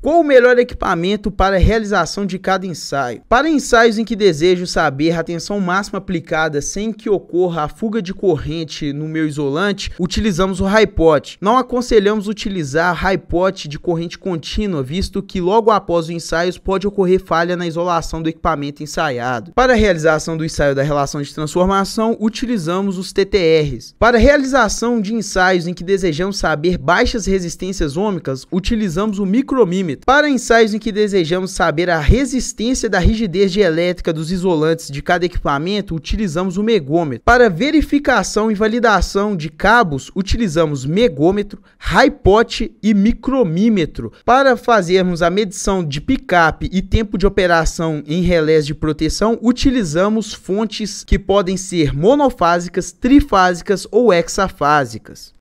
Qual o melhor equipamento para a realização de cada ensaio? Para ensaios em que desejo saber a tensão máxima aplicada sem que ocorra a fuga de corrente no meu isolante, utilizamos o Hypot. Não aconselhamos utilizar Hypot de corrente contínua, visto que logo após os ensaios pode ocorrer falha na isolação do equipamento ensaiado. Para a realização do ensaio da relação de transformação, utilizamos os TTRs. Para a realização de ensaios em que desejamos saber baixas resistências ômicas, utilizamos o micromímetro para ensaios em que desejamos saber a resistência da rigidez dielétrica dos isolantes de cada equipamento, utilizamos o megômetro. Para verificação e validação de cabos, utilizamos megômetro, raipote e micromímetro. Para fazermos a medição de picape e tempo de operação em relés de proteção, utilizamos fontes que podem ser monofásicas, trifásicas ou hexafásicas.